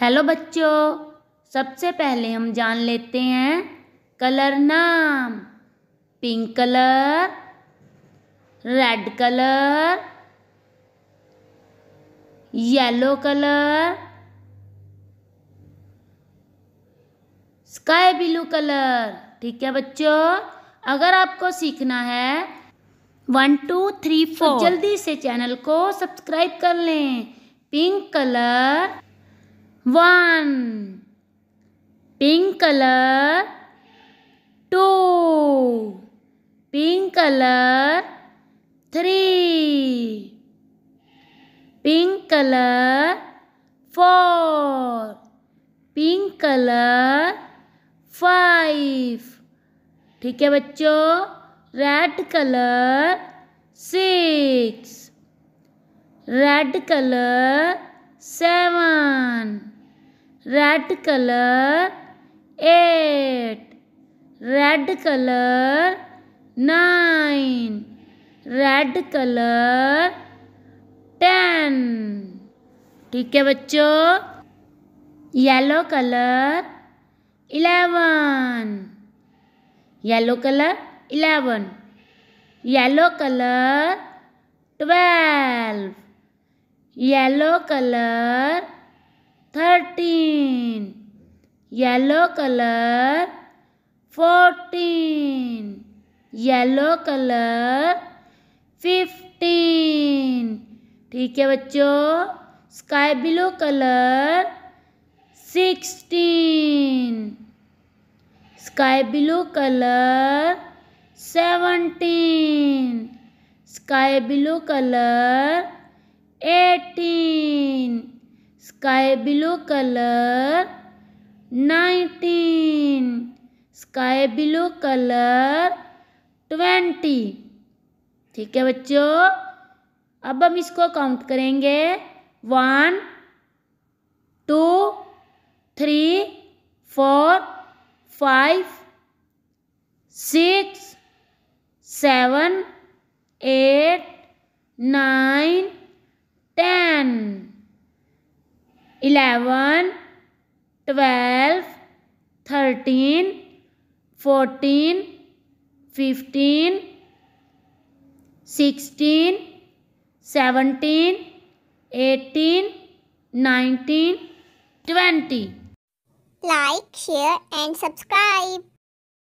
Hello बच्चों सबसे पहले हम जान लेते हैं कलर नाम pink colour red colour yellow colour sky blue colour ठीक है बच्चों अगर आपको सीखना है वन टू थ्री फोर तो जल्दी से चैनल को सब्सक्राइब कर लें pink colour one pink color two pink color three pink color four pink color five ठीक है बच्चों red colour six red colour seven red color 8 red color 9 red color 10 ठीक है बच्चों yellow colour 11 yellow colour 11 yellow colour 12 yellow colour yellow colour fourteen yellow colour fifteen ठीक है बच्चों sky blue colour sixteen sky blue colour seventeen sky blue colour eighteen sky blue colour nineteen sky blue colour twenty ठीक है बच्चों अब हम इसको count करेंगे one two three four five six seven eight nine ten eleven twelve, thirteen, fourteen, fifteen, sixteen, seventeen, eighteen, nineteen, twenty. Like, share and subscribe.